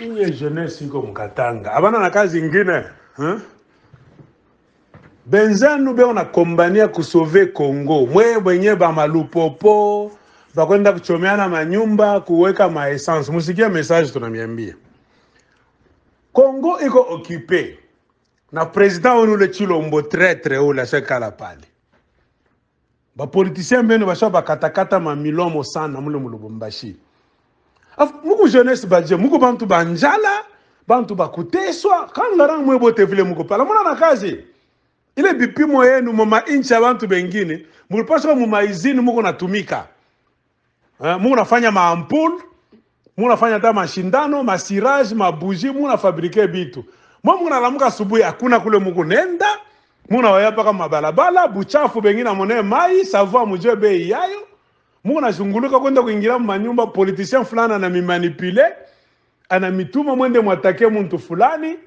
iye jeunesse iko mukatanga abana na kazi ingine huh? benzanu beko na kombania kusove Kongo mwe mwenye bamalupopo bakwenda kuchomeana manyumba kuweka maessence. Musikie message tunamiambia, Kongo iko okipe na president wenu ule Chilombo tretre ule ashakala pale, bapolitisien benu basha bakatakata mamilomo sana mule mulubumbashi muku jeunesse badje muku bantu banjala bantu bakuteswa kanga rangi mwe bote vile pala muna na kazi ile bipimo yenu muma inchi ya bantu bengine mulipaswa mumaizini muko natumika eh, nafanya maampul muko nafanya hata mashindano masirage mabuji muko nafabrike bitu mwa muko nalamuka asubuhi hakuna kule muko nenda muko nawaya mpaka mabalabala buchafu bengine amonee mai savua mujue bei yayo Mungu nazunguluka kwenda kuingira manyumba politician fulani anamimanipule, anamituma mwende mwatake muntu fulani.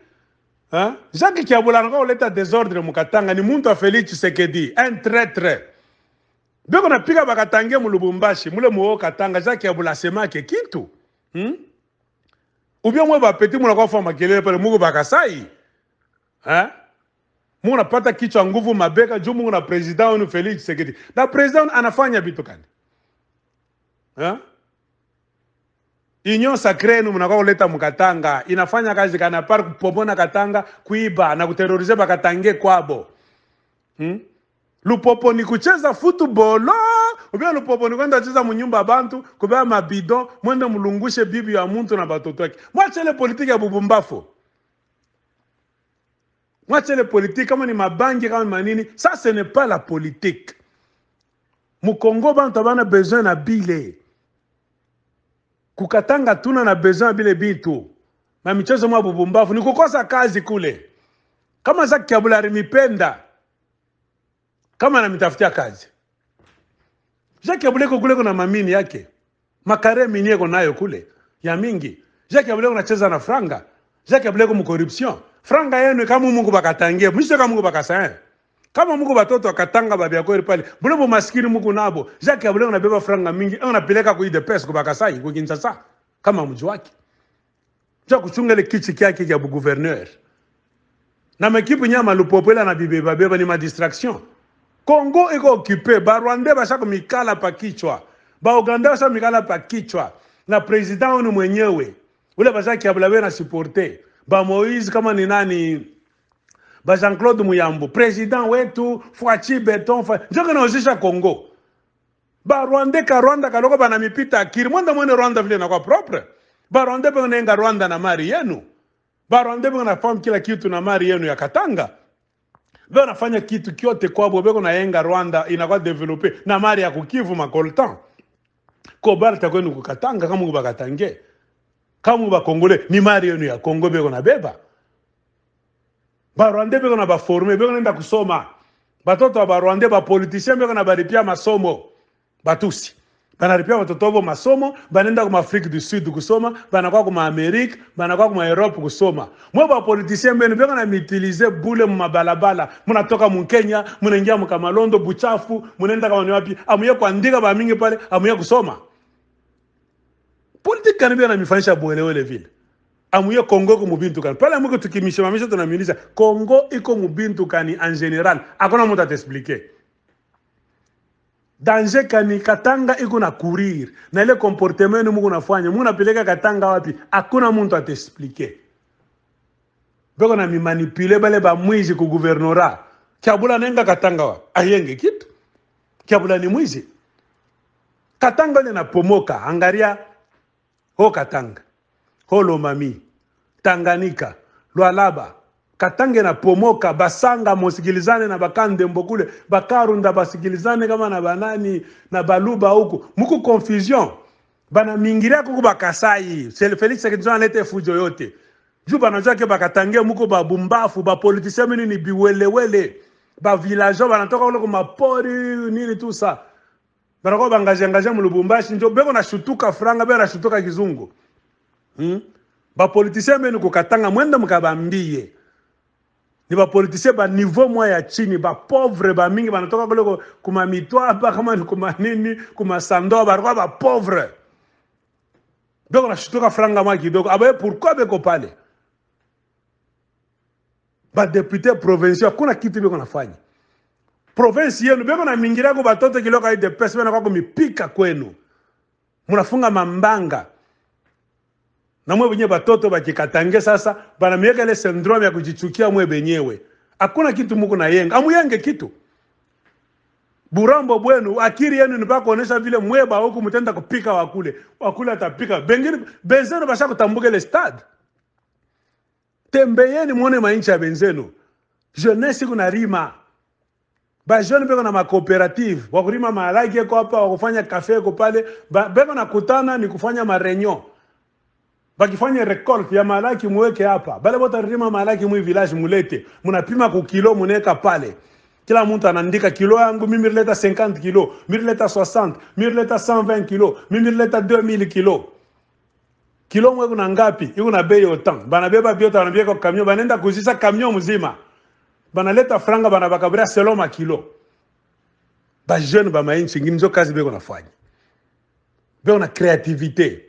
Ha? Jacques Kiabula anakuwa kuleta desordre mukatanga ni muntu wa Felix Tshisekedi, un traître. Biko napika bakatangia mulubumbashi mule muo katanga Jacques Kiabula semake kitu. Hmm? Ubia mwe bapeti munakuwa fa makelele pale Mungu bakasai. Ha? Mungu napata kichwa nguvu mabeka juu Mungu na president wenu Felix Tshisekedi. Na president anafanya vitu kani? eh? Union Sacre yenu mnakuwa kuleta mukatanga inafanya kazi kana par kupomona katanga kuiba na kuterorize bakatange kwabo hmm? Lupopo ni kucheza football ah! ubia lupopo ni kwenda cheza munyumba abantu kubea mabido mwende mulungushe bibi ya muntu na batoto yake. Mwachele politiki ya bubumbafu, mwachele politiki kama ni mabangi kama ni manini. Sa ce n'est pas la politique mukongo, bantu abana besoin na bile kukatanga tuna na besoin bile bitu na michezo mwa bubumbafu ni kukosa kazi kule. Kama Zaki Kabula alimipenda kama anamitafutia kazi, Zaki Kabula iko kule kuna mamini yake makare mini iko nayo kule ya mingi. Zaki Kabula unacheza na franga, Zaki Kabula iko mu franga yenu kama Mungu bakatangie mwisho kama Mungu bakasaya kama muko batoto akatanga babya kweli pale bule bo maskini muko nabo jake abule anabeba franga mingi anapeleka ku idepes ku bakasai ku kinshasa kama mji wake cha kuchunga ile kichi kyake ya gouverneur na mekipu nyama lupopela na bibi babeba ni ma distraction Kongo iko occupé ba Rwanda basha kumikala pa kichwa ba Uganda basha mikala pa kichwa na president ni mwenyewe ule basha kiabulawe na supporter ba Moise kama ni nani ba Jean Claude Muyambo president wetu Fouachi Beton fa njoka naozisha Congo. ba Rwanda ka Rwanda kaloko bana mipita akiri mwanda mwene Rwanda vile na kwa propre ba Rwanda pe nenga Rwanda na mari yenu ba Rwanda pe na kila kitu na mari yenu ya Katanga beo nafanya kitu kyote kwabo beko nayenga Rwanda inakuwa develope na mari ya kukivu makoltan kobalta kwenu kukatanga kama kubakatange kama kubakongole ni mari yenu ya Kongo beko nabeba barwande beko na baforme beko naenda kusoma batoto wa barwande bapolitisien beko na baripia masomo batusi banaripia batoto abo masomo banenda kuma afrique du sud kusoma banakwa kuma amerike banakwa kuma europe kusoma mwe bapolitisien benu beko na mitilize bule mumabalabala munatoka mukenya munaingia mukamalondo buchafu munaenda kama ni wapi amuye kuandika bamingi pale amuye kusoma politiki kani beko namifanyisha buelewele vile amuye kongo ko mubintukani pale amuko tukimishamamisha tunamiuliza kongo iko mubintukani en general akona mutu ataexplike danger kani katanga iko na courir na ile comportement yenu muko nafanya munapeleka katanga wapi akuna muntu ataexplike beko na mimanipule bale bamwizi ku guvernora kyabula nenga katanga wapi ayenge kitu kyabula ni mwizi katanga ne napomoka angaria ho katanga holomami tanganika lwalaba katange na pomoka basanga mosikilizane na bakandembo kule bakarunda basikilizane kama na banani na baluba huku muku confusion bana banamingilia kuku bakasai felix sekitzo lete fujo yote juu banajake bakatange muko babumbafu bapolitisien mini ni biwelewele bavillageois banatoka kule kumapori nini tu sa banakuwa bangajeangaje mu mulubumbashi njo beko na shutuka franga beko shutuka kizungu hmm? bapolitisien benu kokatanga mwende mukabambie ni bapolitisien ba niveau mwa ya chini bapovre bamingi banatoka kule kumamitwaba kama ni kumanini kumasandoa barikuwa bapovre donc nashutuka franga mwa kidogo abaye ah, pourkui beko pale badepute provincial kuna kitu beko nafanya provinsi yenu beko namingirako batoto kiloko aidepesa benakako mipika kwenu munafunga mambanga na mwe wenyewe batoto bakikatange sasa bana miaka ile syndrome ya kujichukia mwe benyewe. Hakuna kitu Mungu yenga. amuyenge kitu burambo bwenu akili yenu ni bakuonesha vile mweba huku mtenda kupika wakule wakule atapika bengine benzeno basha kutambuka ile stad. Tembeyeni muone mainchi ya benzenu jeunesse kuna rima Ba jeune beko na ma makooperative wakurima malagi eko hapa wakufanya kafe eko pale beko nakutana ni kufanya mareunion bakifanya recolte ya malaki muweke hapa, bale rima malaki mu village mulete, munapima ku kilo muneka pale. Kila mtu anaandika kilo yangu mimi nileta 50 kilo, mimi nileta 60, mimi nileta 120 kilo, mimi nileta 2000 kilo. Kilo mwe kuna ngapi? Iko na bei bana beba biota wanabeba kwa kamyo banaenda kuzisa kamyo mzima. bana leta franga banabakabira selon ma kilo. Ba jeune ba mainchi ngimzo kazi beko nafanya. Beko na creativity.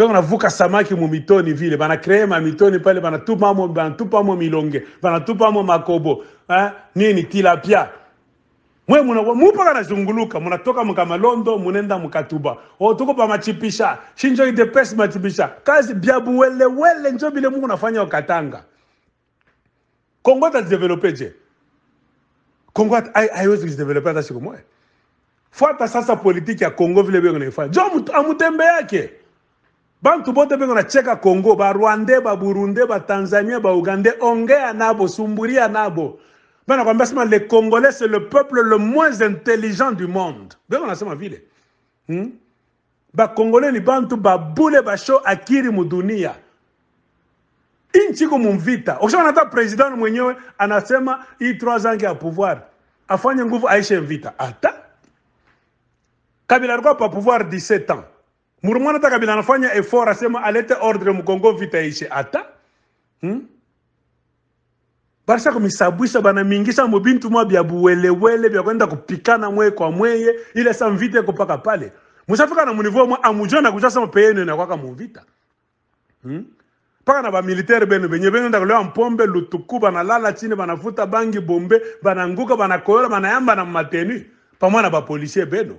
Beko navuka samaki mumitoni vile, bana mamitoni pale, bana milonge, bana makobo. Ha? Nini tilapia. Mwe muna mupa zunguluka, munatoka mkamalondo, munenda mkatuba. O tuko Shinjo ite machipisha. Kazi biabu wele njo bile Mungu nafanya wakatanga. Kongo ta je. Kongo haiwezi kujidevelope hata siku moja. Fuata sasa politiki ya Kongo vile bego naifanya. Jo amutembea yake. bantu bote bengo cheka Kongo ba Rwanda, ba Burundi ba Tanzania ba Uganda ongea nabo sumburia nabo bana kwambia sema les Congolais c'est le peuple le moins intelligent du monde bengo nasema vile hmm? ba Congolais ni bantu babule basho akiri mudunia inchi kumumvita ukishaona hata president mwenyewe anasema hii trois ans ya pouvoir afanye nguvu aishe mvita Ata. Kabila alikuwa pa pouvoir 17 ans Murumwana hata Kabila anafanya efora sema alete ordre mkongo vita ishe ata. Hmm? Barasa kumisabwisa bana mingisa mubintu mwa bya buwelewele bya kwenda kupikana mwe kwa mweye ile sa mvite kupaka pale. Mushafika na munivua mwa amujona kujasema peyeni na kwaka muvita. Hmm? Paka na ba militaire benu benye benu nda kulewa mpombe lutuku bana lala chini banafuta bangi bombe bananguka banakoyola banayamba na mateni pamoja na ba policier benu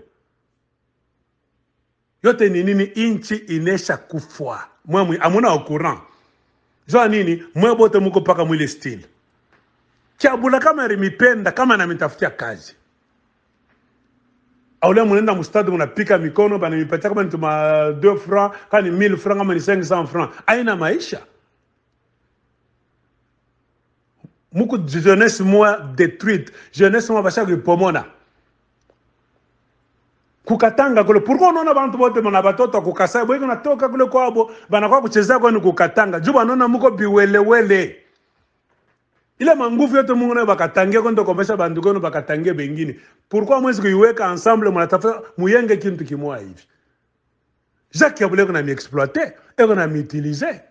yote ni nini? Inchi inesha kufwa, mwemwe amuna okuran courant zwa nini, mwe bote muko paka mwile stili Kiabula kama alimipenda kama anamitafutia kazi aule munenda mustadi munapika mikono banamipatia kama nituma 2 francs kama ni 1000 francs kama ni 500 francs aina maisha muku jeunesse moi détruite jeunesse moi bashaka ipomona kukatanga kule pourquoi unaona bantu bote mana batoto kukasa bweke natoka kule kwabo banakuwa kucheza kwani kukatanga juu banaona muko biwelewele ile manguvu yote Mungu nayo bakatangia kondo bandu kono bakatangia bengine pourquoi mwezi kuiweka ensemble mnatafuta muyenge kintu kimoja hivi Jacques Kabule kuna miexploiter eko na miutiliser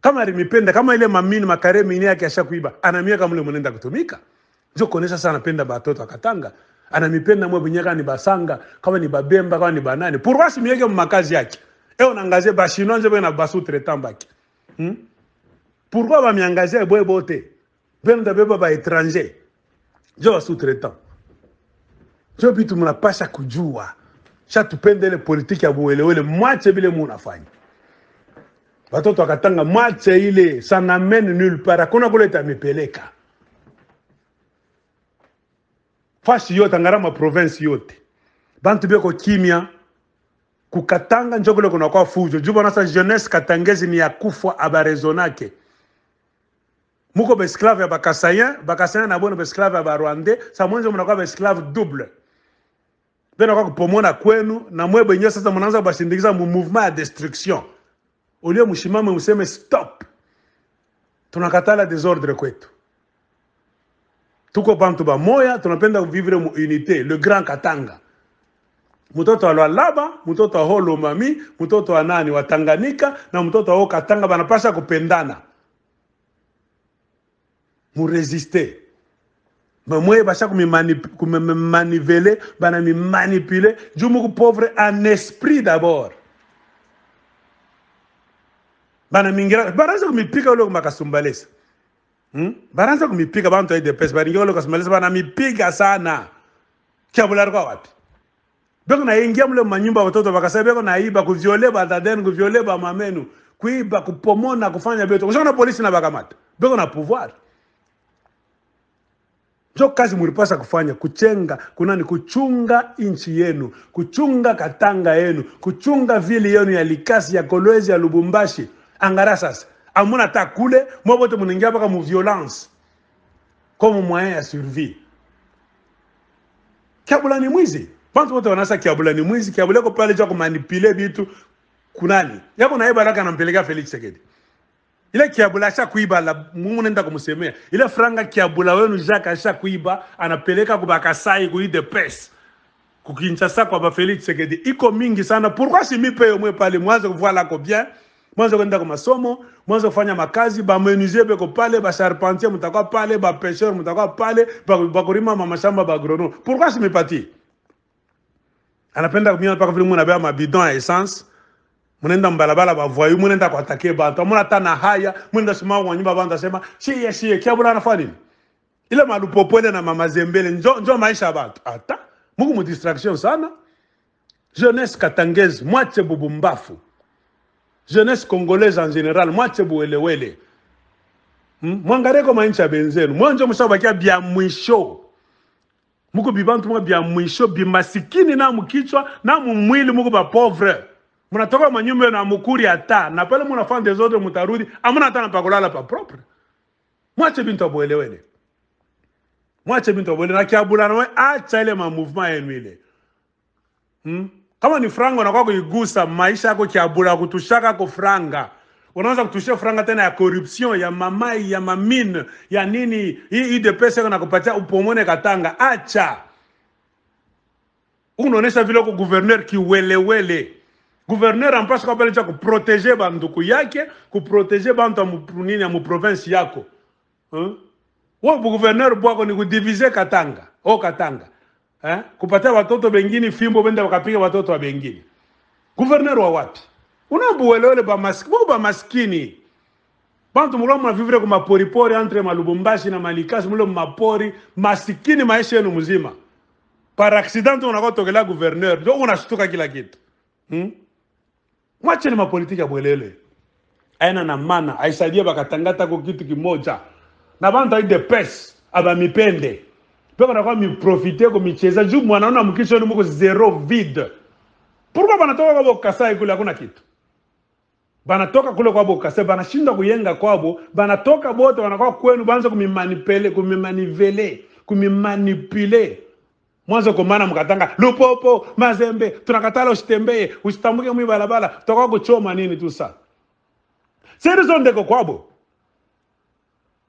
kama alimipenda kama ile mamini makare mini yake ashakuiba anamia mule mwenenda kutumika ndio kuonesha sana penda batoto akatanga anamipenda mwe mwenyewe, kama ni Basanga, kama ni Babemba, kama ni Banani, pourquoi simyeke mumakazi yake eo nangazie bashinonze bwe na basoutraitant bake hmm? pourquoi bamiangazie bwe bote benda beba baétranger njo basoutraitant njo bitu munapasha kujua shatupende ile politiki ya buwelewele mwache bile munafanya watoto akatanga mwache ile sanamene nulpara kuna kuleta mipeleka fasi yote angara province yote bantu beko kimia kukatanga njoko leko na kwa fujo juba nasa jeunesse katangezi ni ya kufwa abarezonake muko besklave ya bakasayen bakasayen na bono besklave ya barwande sa mwenzo mwenze munakuwa besklave double mpe kwa kupomona kwenu na mwe benye sasa munaanza kubashindikiza mu mouvement ya destruction olio mushimame museme stop tunakatala desordre kwetu tuko bantu bamoya tunapenda vivre mu unité le grand katanga mutoto alwa laba mtoto aho lomami mutoto anani wa Tanganyika na mutoto aho katanga banapasha kupendana muresiste mamweye basha kumimanivele banamimanipule juu muku pauvre en esprit d'abord banamingira banaza kumipika ule makasumbalesa hmm? Baranza kumipiga bantu depesi pesa bari ngolo kasmalisa bana mipiga sana. Chabula kwa wapi? Beko na ingia mle manyumba watoto bakasema beko na iba kuviole ba daden kuviole ba mamenu kuiba kupomona kufanya beto. Kushona polisi na bakamata. Beko na pouvoir. Jo kazi mulipasa kufanya kuchenga kunani, kuchunga inchi yenu, kuchunga Katanga yenu, kuchunga vili yenu ya Likasi, ya Kolwezi, ya Lubumbashi. Angara sasa amoni ata akule mwa bote moningi abaka mu violence comme moyen ya survie kiabula ni mwizi bantu bote banasa kiabula ni mwizi kiabula eko pale ja komanipule bitu kunani yako nayebalaka nampeleka felix sekedi ile kiabula ashakuiba la mungu nenda kumsemea ile franga kiabula wenu jacques ashakuiba anapeleka kubakasai kuide pes kukinshasa kwa ba felix sekedi iko mingi sana pourquoi si mipe yo mwe pale mwanze kuvualako bien mwanza kwenda kwa masomo, mwanza kufanya makazi, ba menuisier beko pale, ba charpentier mutakuwa pale, ba pêcheur mutakuwa pale, ba kurima mama shamba, ba agronom. Pourquoi si mipati? Anapenda kumia mpaka vile mnabeba mabidon ya essence. Mnaenda mbalabala ba voyou, mnaenda kuatakie bantu. Mna tana haya, mnaenda simama kwa nyumba bantu sema, "Shie shie, kia bwana anafanya nini?" Ile malupopole na mama zembele njo njo maisha bantu. Ata Mungu mu distraction sana. Jeunesse katangezi mwache bubumbafu jeunesse congolaise en général mwatye buwelewele hmm? mwangareko maincha benzenu mwonjo mushabakia bya mwisho muko bibantu mwa bya mwisho bimasikini na mukichwa na mumwili muko bapovre munatoka manyumba na mukuri hata na pale munafanya desordre mutarudi amuna hata napakulala pa propre mwache bintu abuelewele mwache bintu abuelewele na kiabulana we acha ile ma movement yenu ile hmm? Kama ni franga unakuwa kuigusa maisha yako kiabura kutushaka kwa franga. Unaanza kutushia franga tena ya corruption ya mamai ya mamine ya nini hii hii depesa pesa nakupatia upomone Katanga. Acha. Unaonesha vile uko gouverneur kiwelewele. Gouverneur ampasha kwa balicha kuproteger banduku yake, kuproteger bantu amupunini ya muprovince yako. hmm? Wewe gouverneur bwako ni kudiviser Katanga. O oh, Katanga eh, kupatia watoto bengine fimbo bende wakapiga watoto wa bengine. Guverner wa wapi? unabuwelewele bamaskini ba maskini. bantu mulo mwa vivre munavivire mapori pori entre malubumbashi na malikasi mulo mapori masikini maisha yenu mzima par accident unakotokela gouverneur njo unashtuka kila kitu hmm? Mwache mwacheni mapolitiki abwelele aina na mana aisaidia bakatangata ko kitu kimoja na bantu aba mipende mpe kanakuwa miprofite kumicheza juu mwanaona mkisho ni muko zero vide pourkua banatoka kwabo kukasa ekule hakuna kitu banatoka kule kwabo kukasa banashinda kuyenga kwabo banatoka bote wanakuwa kwenu banza kumimanipele kumimanivele kumimanipule mwanzo kumana mkatanga lupopo mazembe tunakatala usitembee usitambuke mwibalabala tutakuwa kuchoma nini tu sa serizo ndeko kwabo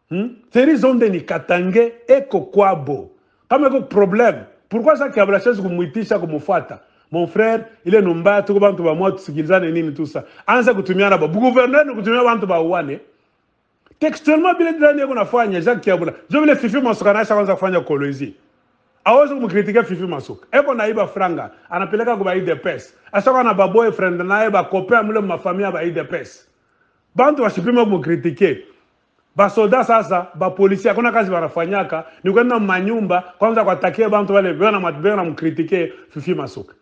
hmm? serizo ni katange eko kwabo kama iko problem pourquoi sasa kiabula chezi kumwitisha kumfuata mon frère ile numba tuko bantu bamwa tusikilizane nini tusa anza kutumiana ba gouverner kutumia bantu bauane textuellement bila ndani yako nafanya Jacques Kiabula je vile fifi masuka na kwanza kufanya kolozi awezi kumkritika fifi masuka eko naiba franga anapeleka kwa idps asaka na baboy friend naye bakopea mle mafamia ba idps bantu wasipima kumkritike basoda sasa bapolisi akona kazi barafanyaka ni kwenda manyumba kwanza kwatakie bantu wale bena mkritike fifi masuka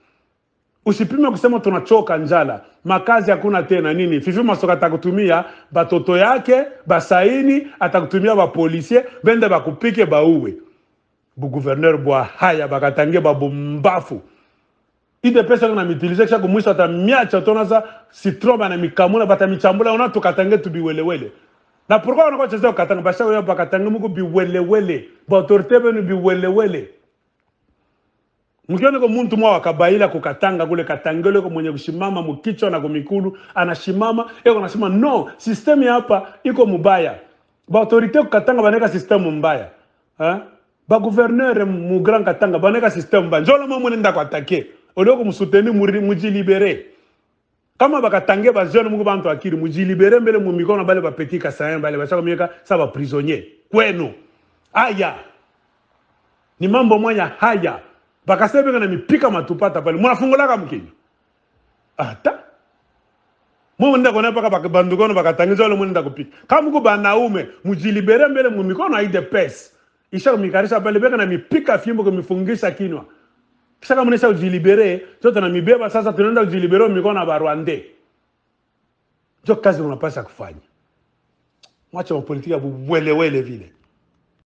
usipime kusema tunachoka njala makazi hakuna tena nini fifi masuka atakutumia batoto yake basaini atakutumia bapolisie bende bakupike bauwe buguverneur bwa haya bakatangie babumbafu pesa kuna mitilize kisha kumwisa atamiacha tonaza sitroba na mikamula batamichambula ona tukatange tubiwelewele na pourquoi on ko chese ka tang basa yo ba ka tang mu bi wele wele ba autorité be bi wele wele mkione ko muntu mwa wakabaila kukatanga kule katangele ko mwenye kushimama mukichwa na kumikulu anashimama eko anasema no system hapa iko mubaya ba autorité kukatanga baneka system mbaya ha ba gouverneur mu grand katanga baneka system mbaya njola mwa mwene ndako atake olio kumsuteni mujilibere kama bakatange bajeune mungu bantu akili mujilibere mbele mu mikono na bale bapeti kasayen bale bashaka mieka sa baprisonnier kwenu haya ni mambo mwanya haya bakasebenga na mipika matupata pale munafungulaka mkinywa ata mumwenda kona paka bandukono bakatangiza wale mwenda kupika kama muko banaume mujilibere mbele mu mikono aide pesa isha mikarisha pale beka na mipika fimbo kumifungisha kinwa sasa kama unaweza kujilibere mibeba sasa tunaenda kujilibere mikona na barwande jo kazi unapaswa kufanya mwacha wa politika vile